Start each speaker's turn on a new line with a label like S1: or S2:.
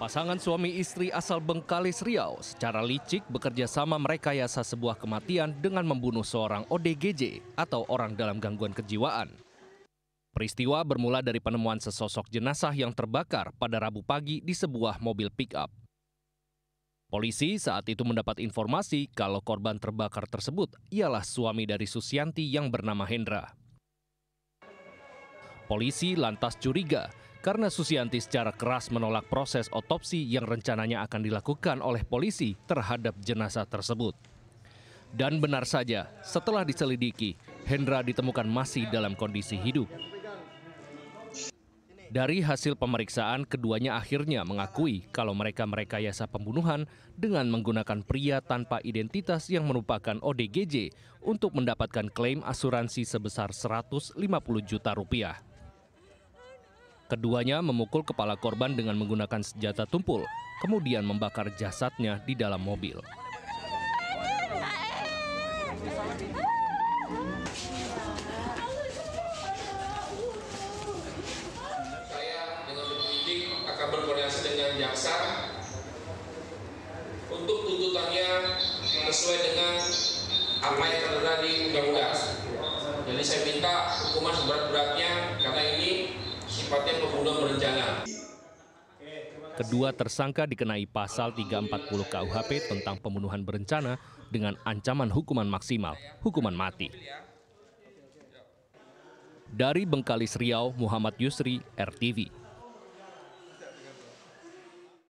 S1: Pasangan suami istri asal Bengkalis Riau secara licik bekerja sama merekayasa sebuah kematian dengan membunuh seorang ODGJ atau orang dalam gangguan kejiwaan. Peristiwa bermula dari penemuan sesosok jenazah yang terbakar pada Rabu pagi di sebuah mobil pickup. Polisi saat itu mendapat informasi kalau korban terbakar tersebut ialah suami dari Susianti yang bernama Hendra. Polisi lantas curiga karena Susianti secara keras menolak proses otopsi yang rencananya akan dilakukan oleh polisi terhadap jenazah tersebut. Dan benar saja, setelah diselidiki, Hendra ditemukan masih dalam kondisi hidup. Dari hasil pemeriksaan, keduanya akhirnya mengakui kalau mereka merekayasa pembunuhan dengan menggunakan pria tanpa identitas yang merupakan ODGJ untuk mendapatkan klaim asuransi sebesar 150 juta rupiah. Keduanya memukul kepala korban dengan menggunakan senjata tumpul, kemudian membakar jasadnya di dalam mobil. Saya
S2: dengan penyidik akan berkoordinasi dengan jaksa untuk tuntutannya sesuai dengan apa yang terjadi di undang-undang. Jadi saya minta hukuman seberat-beratnya sifatnya pembunuhan
S1: berencana. Kedua tersangka dikenai pasal 340 KUHP tentang pembunuhan berencana dengan ancaman hukuman maksimal, hukuman mati. Dari Bengkalis Riau, Muhammad Yusri, RTV.